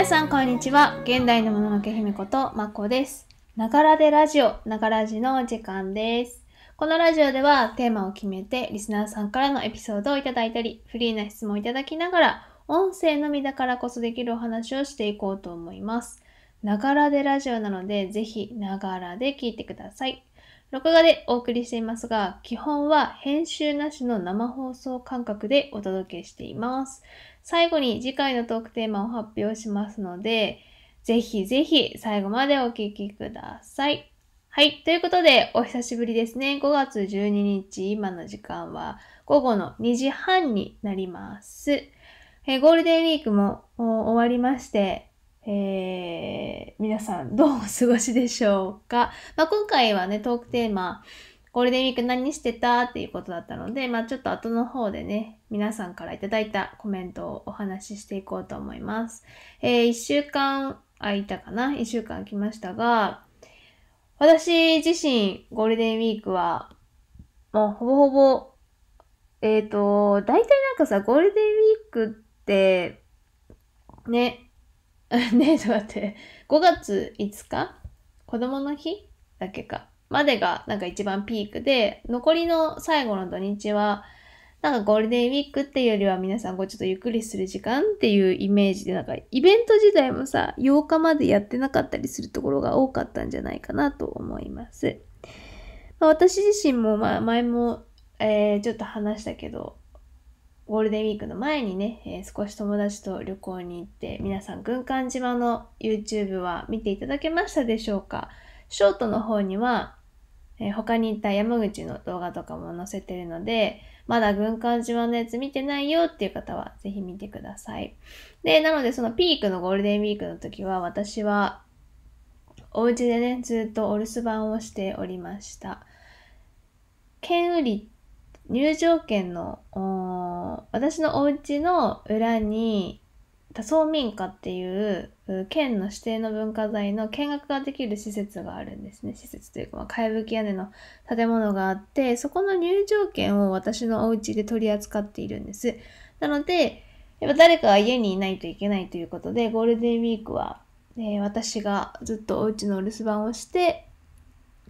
皆さん、こんにちは。現代のもののけ姫こと、まこです。ながらでラジオ、ながらじの時間です。このラジオでは、テーマを決めて、リスナーさんからのエピソードをいただいたり、フリーな質問をいただきながら、音声のみだからこそできるお話をしていこうと思います。ながらでラジオなので、ぜひ、ながらで聞いてください。録画でお送りしていますが、基本は編集なしの生放送感覚でお届けしています。最後に次回のトークテーマを発表しますので、ぜひぜひ最後までお聴きください。はい。ということで、お久しぶりですね。5月12日、今の時間は午後の2時半になります。えゴールデンウィークも終わりまして、えー、皆さんどうお過ごしでしょうか。まあ、今回はね、トークテーマ、ゴールデンウィーク何してたっていうことだったので、まあ、ちょっと後の方でね、皆さんから頂いたコメントをお話ししていこうと思います。えー、1週間空いたかな ?1 週間空きましたが、私自身、ゴールデンウィークは、もうほぼほぼ、えっ、ー、と、大体なんかさ、ゴールデンウィークって、ね、ねえ、ちょっと待って。5月5日子供の日だけか。までがなんか一番ピークで、残りの最後の土日は、なんかゴールデンウィークっていうよりは皆さんこうちょっとゆっくりする時間っていうイメージで、なんかイベント自体もさ、8日までやってなかったりするところが多かったんじゃないかなと思います。まあ、私自身も、まあ、前も、えー、ちょっと話したけど、ゴールデンウィークの前にね、えー、少し友達と旅行に行って皆さん軍艦島の YouTube は見ていただけましたでしょうかショートの方には、えー、他に行った山口の動画とかも載せてるのでまだ軍艦島のやつ見てないよっていう方はぜひ見てくださいでなのでそのピークのゴールデンウィークの時は私はお家でねずっとお留守番をしておりました県って入場券の私のお家の裏に多層民家っていう県の指定の文化財の見学ができる施設があるんですね施設というか、まあ、かき屋根の建物があってそこの入場券を私のお家で取り扱っているんですなのでやっぱ誰かが家にいないといけないということでゴールデンウィークは、えー、私がずっとお家の留守番をして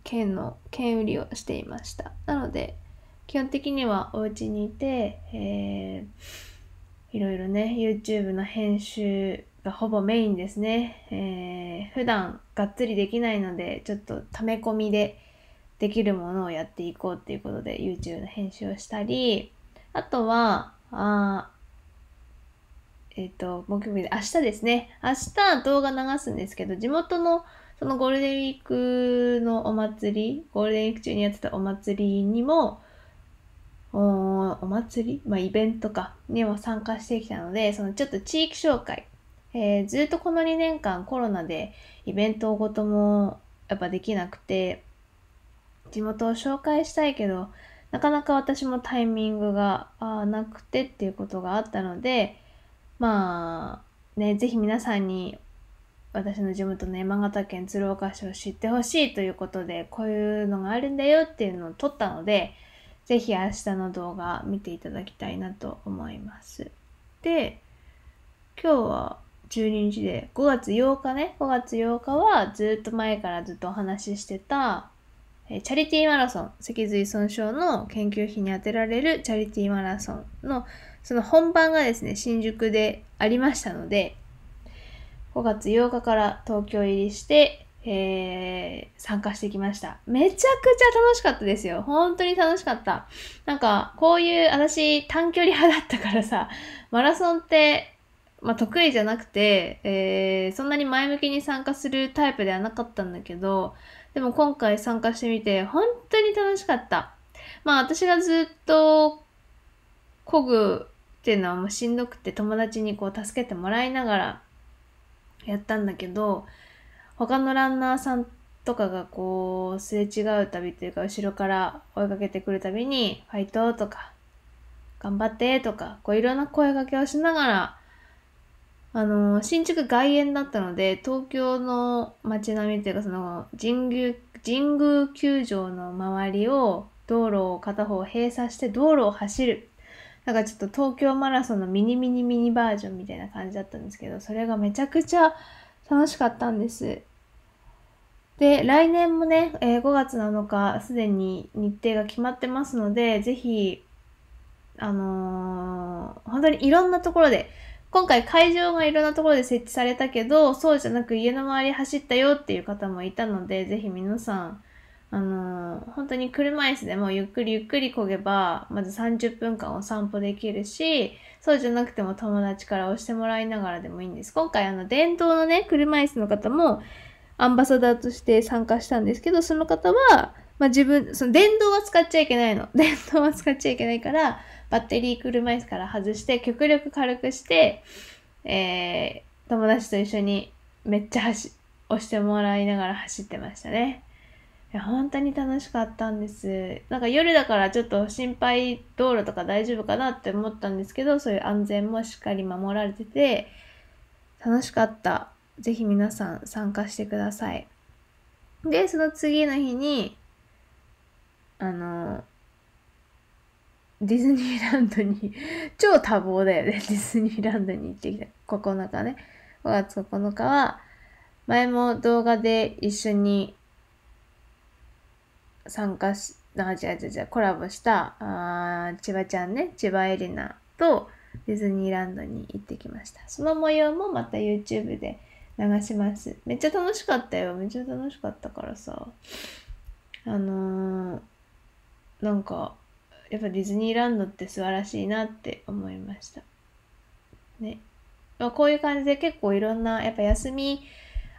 県の県売りをしていましたなので基本的にはお家にいて、えー、いろいろね、YouTube の編集がほぼメインですね。えー、普段がっつりできないので、ちょっと溜め込みでできるものをやっていこうっていうことで YouTube の編集をしたり、あとは、あえっ、と、木曜日で、明日ですね。明日動画流すんですけど、地元のそのゴールデンウィークのお祭り、ゴールデンウィーク中にやってたお祭りにも、お祭り、まあ、イベントかにも参加してきたのでそのちょっと地域紹介、えー、ずっとこの2年間コロナでイベントごともやっぱできなくて地元を紹介したいけどなかなか私もタイミングがなくてっていうことがあったのでまあね是非皆さんに私の地元の山形県鶴岡市を知ってほしいということでこういうのがあるんだよっていうのを撮ったのでぜひ明日の動画見ていただきたいなと思います。で、今日は12日で5月8日ね、5月8日はずっと前からずっとお話ししてた、えチャリティーマラソン、脊髄損傷の研究費に充てられるチャリティーマラソンの、その本番がですね、新宿でありましたので、5月8日から東京入りして、えー、参加してきました。めちゃくちゃ楽しかったですよ。本当に楽しかった。なんか、こういう、私、短距離派だったからさ、マラソンって、まあ、得意じゃなくて、えー、そんなに前向きに参加するタイプではなかったんだけど、でも今回参加してみて、本当に楽しかった。まあ、私がずっと、こぐっていうのはもうしんどくて、友達にこう、助けてもらいながら、やったんだけど、他のランナーさんとかがこう、すれ違うたびというか、後ろから追いかけてくるたびに、ファイトとか、頑張ってとか、こういろんな声掛けをしながら、あの、新宿外苑だったので、東京の街並みというか、その、神宮、神宮球場の周りを、道路を片方閉鎖して道路を走る。なんかちょっと東京マラソンのミニミニミニバージョンみたいな感じだったんですけど、それがめちゃくちゃ楽しかったんです。で、来年もね、えー、5月7日、すでに日程が決まってますので、ぜひ、あのー、本当にいろんなところで、今回会場がいろんなところで設置されたけど、そうじゃなく家の周り走ったよっていう方もいたので、ぜひ皆さん、あのー、本当に車椅子でもゆっくりゆっくり漕げば、まず30分間お散歩できるし、そうじゃなくても友達から押してもらいながらでもいいんです。今回あの伝統のね、車椅子の方もアンバサダーとして参加したんですけど、その方は、まあ、自分、その電動は使っちゃいけないの。電動は使っちゃいけないから、バッテリー車椅子から外して、極力軽くして、えー、友達と一緒にめっちゃ走、押してもらいながら走ってましたね。いや本当に楽しかったんです。なんか夜だからちょっと心配道路とか大丈夫かなって思ったんですけど、そういう安全もしっかり守られてて、楽しかった。ぜひ皆さん参加してください。で、その次の日に、あの、ディズニーランドに 超多忙だよね。ディズニーランドに行ってきた。9日ね。5月9日は、前も動画で一緒に参加し、あ、違う違う違う、コラボした、あ千葉ちゃんね、千葉エリナとディズニーランドに行ってきました。その模様もまた YouTube で流します。めっちゃ楽しかったよ。めっちゃ楽しかったからさ。あのー、なんか、やっぱディズニーランドって素晴らしいなって思いました。ね。まあ、こういう感じで結構いろんな、やっぱ休み、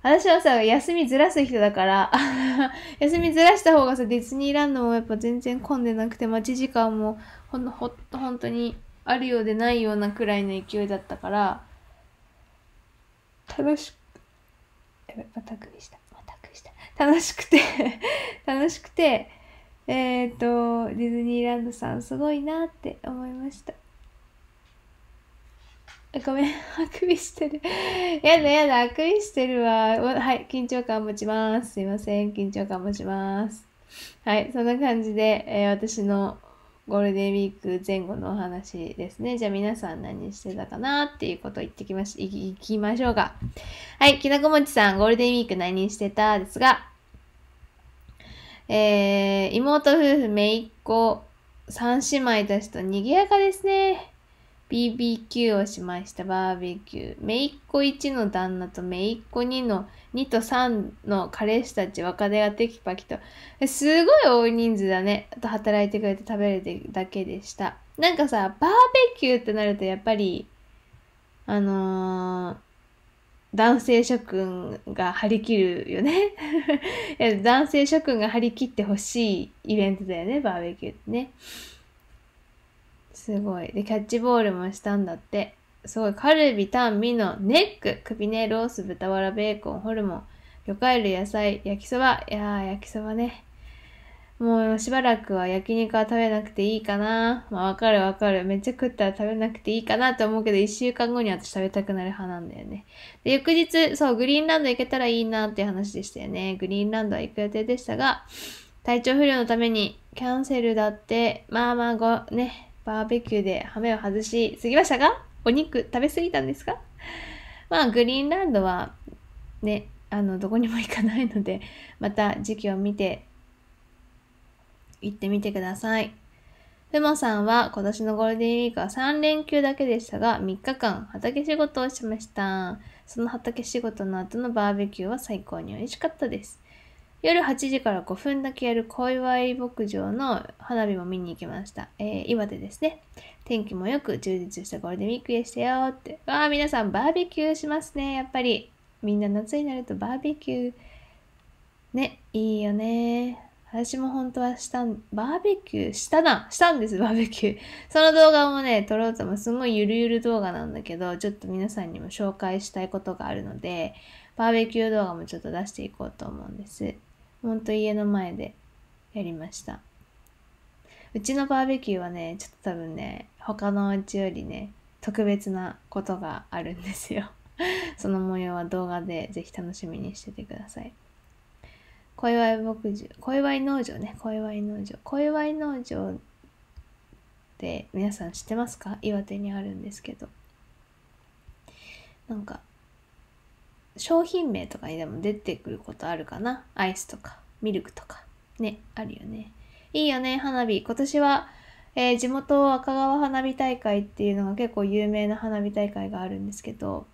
私はさ、休みずらす人だから 休みずらした方がさ、ディズニーランドもやっぱ全然混んでなくて、待ち時間もほんほ本当にあるようでないようなくらいの勢いだったから、楽しく、やべ、またくした。またくした。楽しくて 楽しくて、えっ、ー、と、ディズニーランドさんすごいなって思いました。ごめん、あくびしてる。やだやだ、あくびしてるわ。はい、緊張感持ちます。すいません、緊張感持ちます。はい、そんな感じで、えー、私のゴールデンウィーク前後のお話ですね。じゃあ皆さん何してたかなっていうことを言ってきまし、いいきましょうか。はい、きなこもちさん、ゴールデンウィーク何してたですが、えー、妹夫婦、めいっ子、三姉妹たちと賑やかですね。BBQ をしました、バーベキュー。めいっ子1の旦那とめいっ子2の、2と3の彼氏たち、若手がテキパキと。すごい多い人数だね。と働いてくれて食べれるだけでした。なんかさ、バーベキューってなるとやっぱり、あのー男性諸君が張り切るよね 男性諸君が張り切ってほしいイベントだよね、バーベキューってね。すごい。で、キャッチボールもしたんだって。すごい。カルビ、タン、ミノ、ネック、首ね、ロース、豚バラ、ベーコン、ホルモン、魚介類、野菜、焼きそば。いやー、焼きそばね。もうしばらくは焼肉は食べなくていいかな。まあわかるわかる。めっちゃ食ったら食べなくていいかなと思うけど、一週間後に私食べたくなる派なんだよね。で、翌日、そう、グリーンランド行けたらいいなっていう話でしたよね。グリーンランドは行く予定でしたが、体調不良のためにキャンセルだって、まあまあご、ね、バーベキューで羽目を外しすぎましたがお肉食べ過ぎたんですかまあグリーンランドはねあのどこにも行かないのでまた時期を見て行ってみてください。ふもさんは今年のゴールデンウィークは3連休だけでしたが3日間畑仕事をしました。その畑仕事の後のバーベキューは最高に美味しかったです。夜8時から5分だけやる小祝牧場の花火も見に行きました。えー、岩手ですね。天気も良く充実したゴールデンウィークでしたよって。わあ、皆さんバーベキューしますね。やっぱり。みんな夏になるとバーベキュー。ね、いいよね。私も本当はしたん、バーベキューしたなしたんです、バーベキュー。その動画もね、撮ろうともすごいゆるゆる動画なんだけど、ちょっと皆さんにも紹介したいことがあるので、バーベキュー動画もちょっと出していこうと思うんです。ほんと家の前でやりました。うちのバーベキューはね、ちょっと多分ね、他のうちよりね、特別なことがあるんですよ。その模様は動画でぜひ楽しみにしててください。小祝牧場、小祝農場ね、小祝農場。小祝農場って皆さん知ってますか岩手にあるんですけど。なんか、商品名とかにでも出てくることあるかなアイスとかミルクとかねあるよねいいよね花火今年は、えー、地元赤川花火大会っていうのが結構有名な花火大会があるんですけど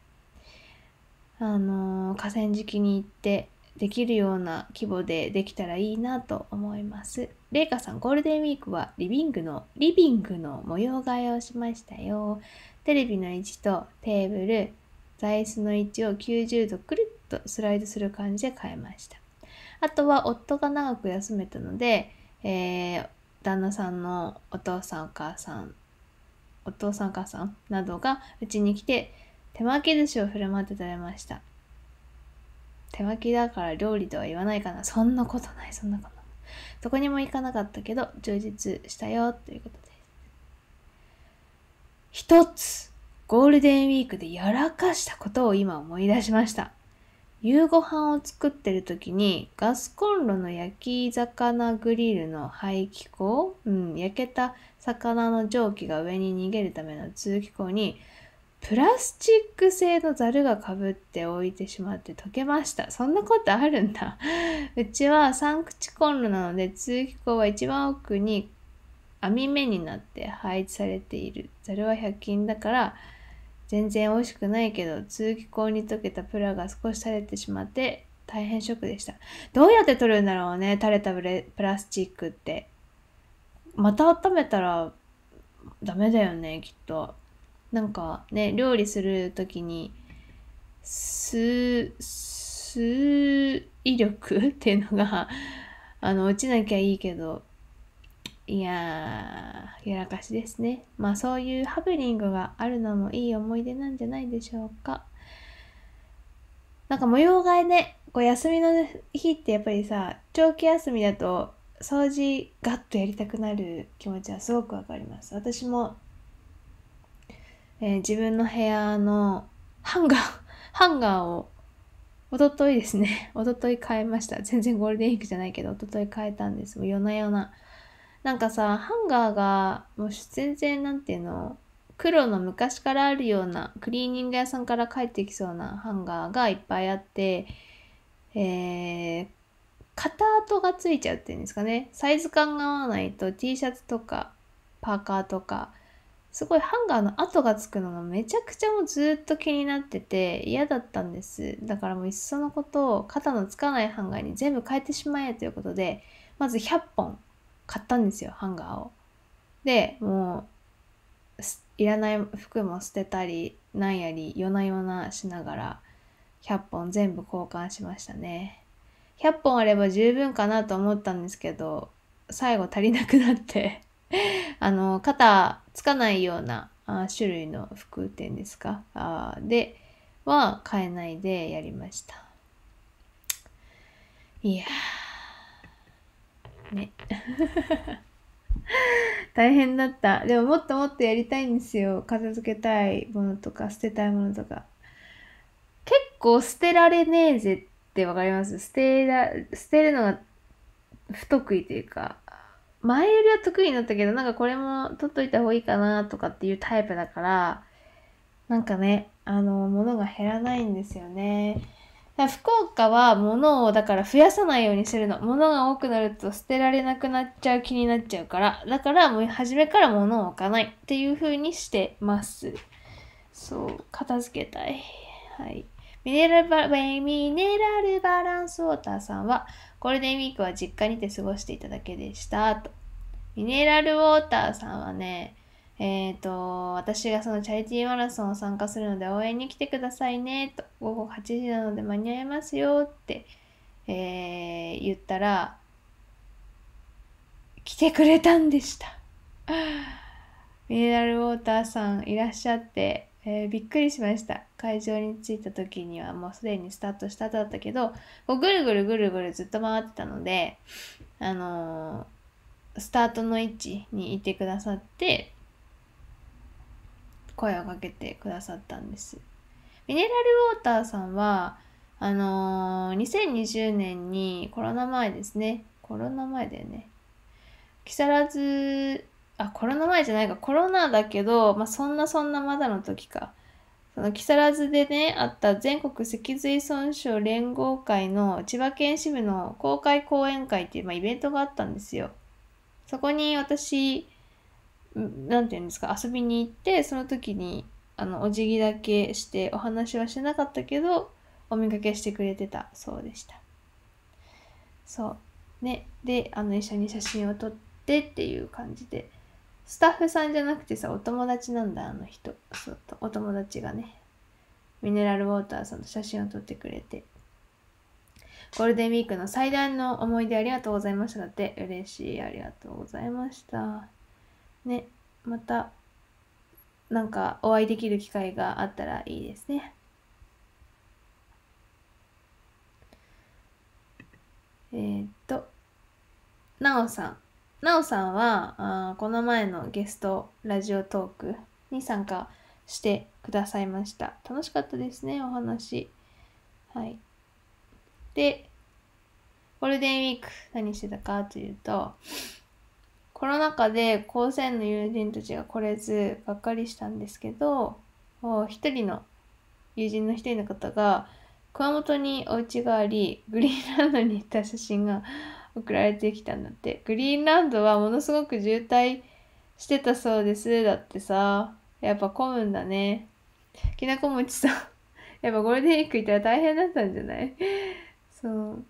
あのー、河川敷に行ってできるような規模でできたらいいなと思います。レイカさん、ゴールデンウィークはリビングの、リビングの模様替えをしましたよ。テレビの位置とテーブル、座椅子の位置を90度くるっとスライドする感じで変えました。あとは夫が長く休めたので、えー、旦那さんのお父さんお母さんお父さんお母さんなどがうちに来て手巻き寿司を振る舞って食べました手巻きだから料理とは言わないかなそんなことないそんなことないどこにも行かなかったけど充実したよということです一つゴールデンウィークでやらかしたことを今思い出しました。夕ご飯を作ってる時にガスコンロの焼き魚グリルの排気口、うん、焼けた魚の蒸気が上に逃げるための通気口にプラスチック製のザルがかぶって置いてしまって溶けました。そんなことあるんだ。うちは3口コンロなので通気口は一番奥に網目になって配置されている。ザルは100均だから全然美味しくないけど通気口に溶けたプラが少し垂れてしまって大変ショックでしたどうやって取るんだろうね垂れたプラスチックってまた温めたらダメだよねきっとなんかね料理する時に吸吸威力っていうのがあの落ちなきゃいいけどいやー、やらかしですね。まあそういうハプニングがあるのもいい思い出なんじゃないでしょうか。なんか模様替えね、こう休みの日ってやっぱりさ、長期休みだと掃除ガッとやりたくなる気持ちはすごくわかります。私も、えー、自分の部屋のハンガー、ハンガーをおとといですね、おととい変えました。全然ゴールデンウィークじゃないけど、おととい変えたんです。もう夜な夜な。なんかさ、ハンガーが、もう全然、なんていうの、黒の昔からあるような、クリーニング屋さんから帰ってきそうなハンガーがいっぱいあって、えー、跡がついちゃうっていうんですかね。サイズ感が合わないと T シャツとか、パーカーとか、すごいハンガーの跡がつくのがめちゃくちゃもうずっと気になってて嫌だったんです。だからもういっそのことを肩のつかないハンガーに全部変えてしまえということで、まず100本買ったんですよハンガーを。でもういらない服も捨てたりなんやり夜な夜なしながら100本全部交換しましたね。100本あれば十分かなと思ったんですけど最後足りなくなって あの肩つかないようなあ種類の服っていうんですかあでは買えないでやりました。いやー。ね大変だったでももっともっとやりたいんですよ片付けたいものとか捨てたいものとか結構捨てられねえぜって分かります捨てら捨てるのが不得意というか前よりは得意になったけどなんかこれも取っといた方がいいかなとかっていうタイプだからなんかねあの物が減らないんですよね福岡は物をだから増やさないようにするの。物が多くなると捨てられなくなっちゃう気になっちゃうから。だからもう初めから物を置かないっていう風にしてます。そう、片付けたい。はい。ミネラルバミネラルバランスウォーターさんは、ゴールデンウィークは実家にて過ごしていただけでした。とミネラルウォーターさんはね、えー、と、私がそのチャリティーマラソンを参加するので応援に来てくださいね、と、午後8時なので間に合いますよって、えー、言ったら、来てくれたんでした。ミネラルウォーターさんいらっしゃって、えー、びっくりしました。会場に着いた時にはもうすでにスタートしただったけど、こうぐるぐるぐるぐるずっと回ってたので、あのー、スタートの位置にいてくださって、声をかけてくださったんです。ミネラルウォーターさんは、あのー、2020年にコロナ前ですね。コロナ前だよね。木更津、あ、コロナ前じゃないか、コロナだけど、まあ、そんなそんなまだの時か。その木更津でね、あった全国脊髄損傷連合会の千葉県支部の公開講演会っていう、まあ、イベントがあったんですよ。そこに私、何て言うんですか遊びに行ってその時にあのお辞儀だけしてお話はしてなかったけどお見かけしてくれてたそうでしたそうねであの一緒に写真を撮ってっていう感じでスタッフさんじゃなくてさお友達なんだあの人そうお友達がねミネラルウォーターさんと写真を撮ってくれてゴールデンウィークの最大の思い出ありがとうございましただって嬉しいありがとうございましたね、また、なんかお会いできる機会があったらいいですね。えー、っと、なおさん。なおさんはあ、この前のゲストラジオトークに参加してくださいました。楽しかったですね、お話。はい。で、ゴールデンウィーク何してたかというと、コロナ禍で高専の友人たちが来れずがっかりしたんですけど一人の友人の一人の方が熊本にお家がありグリーンランドに行った写真が送られてきたんだってグリーンランドはものすごく渋滞してたそうですだってさやっぱ混むんだねきなこもちさんやっぱゴールデンウィーク行ったら大変だったんじゃない そう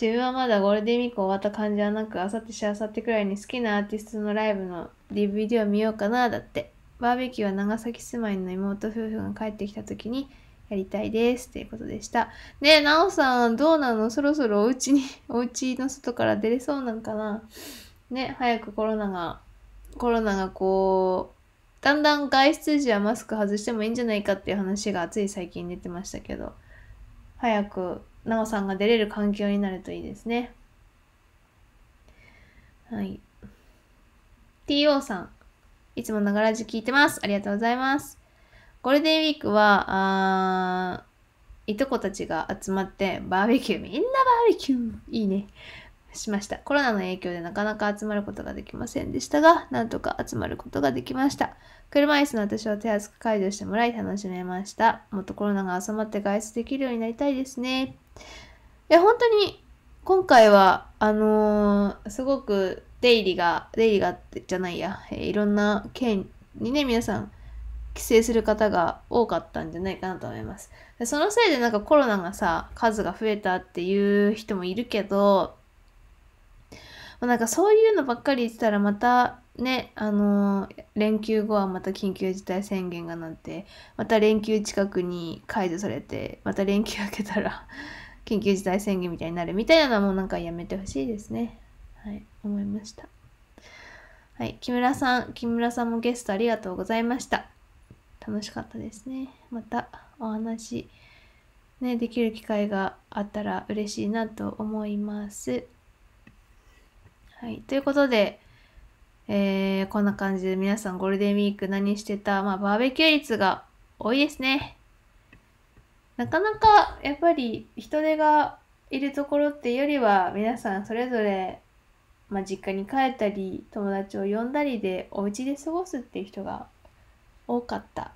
自分はまだゴールデンウィーク終わった感じはなく、あさってしあさってくらいに好きなアーティストのライブの DVD を見ようかな、だって。バーベキューは長崎住まいの妹夫婦が帰ってきた時にやりたいです。ということでした。ねえ、なおさん、どうなのそろそろお家に、お家の外から出れそうなんかなね、早くコロナが、コロナがこう、だんだん外出時はマスク外してもいいんじゃないかっていう話がつい最近出てましたけど、早くなおさんが出れる環境になるといいですね。はい。TO さん、いつもながらじ聞いてます。ありがとうございます。ゴールデンウィークは、あいとこたちが集まってバーベキュー、みんなバーベキュー、いいね、しました。コロナの影響でなかなか集まることができませんでしたが、なんとか集まることができました。車椅子の私を手厚く解除してもらい楽しめました。もっとコロナが収まって外出できるようになりたいですね。いや、本当に、今回は、あのー、すごく、出入りが、出入りが、じゃないや、えー、いろんな県にね、皆さん、帰省する方が多かったんじゃないかなと思います。でそのせいでなんかコロナがさ、数が増えたっていう人もいるけど、まなんかそういうのばっかり言ってたらまたね、あのー、連休後はまた緊急事態宣言がなって、また連休近くに解除されて、また連休明けたら緊急事態宣言みたいになるみたいなのはもうなんかやめてほしいですね。はい、思いました。はい、木村さん、木村さんもゲストありがとうございました。楽しかったですね。またお話、ね、できる機会があったら嬉しいなと思います。はい、ということで、えー、こんな感じで皆さんゴールデンウィーク何してた、まあ、バーベキュー率が多いですね。なかなかやっぱり人手がいるところってよりは皆さんそれぞれ、まあ、実家に帰ったり友達を呼んだりでお家で過ごすっていう人が多かった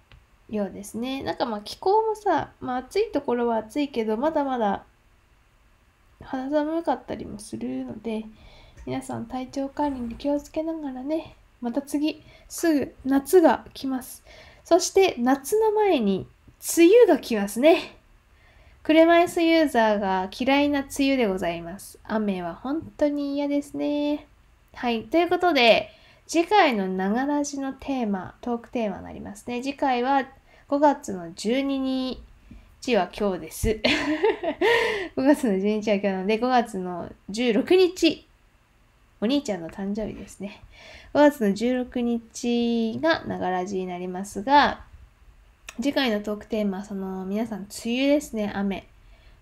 ようですね。なんかまあ気候もさ、まあ、暑いところは暑いけどまだまだ肌寒かったりもするので皆さん体調管理に気をつけながらねまた次すぐ夏が来ます。そして夏の前に梅雨が来ますね。車椅子ユーザーが嫌いな梅雨でございます。雨は本当に嫌ですね。はい。ということで、次回の長らじのテーマ、トークテーマになりますね。次回は5月の12日は今日です。5 月の12日は今日なので、5月の16日、お兄ちゃんの誕生日ですね。5月の16日が長らじになりますが、次回のトークテーマはその皆さん梅雨ですね雨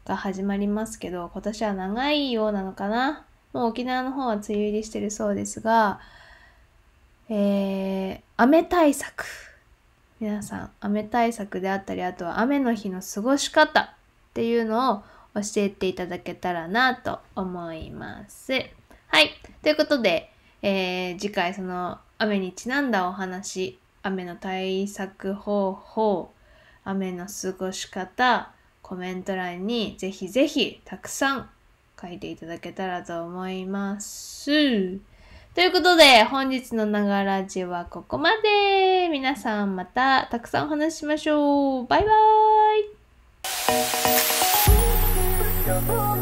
が始まりますけど今年は長いようなのかなもう沖縄の方は梅雨入りしてるそうですがえー、雨対策皆さん雨対策であったりあとは雨の日の過ごし方っていうのを教えていただけたらなと思います。はい。ということで、えー、次回その雨にちなんだお話雨の対策方法、雨の過ごし方、コメント欄にぜひぜひたくさん書いていただけたらと思います。ということで、本日のながらじはここまで。皆さんまたたくさんお話ししましょう。バイバーイ。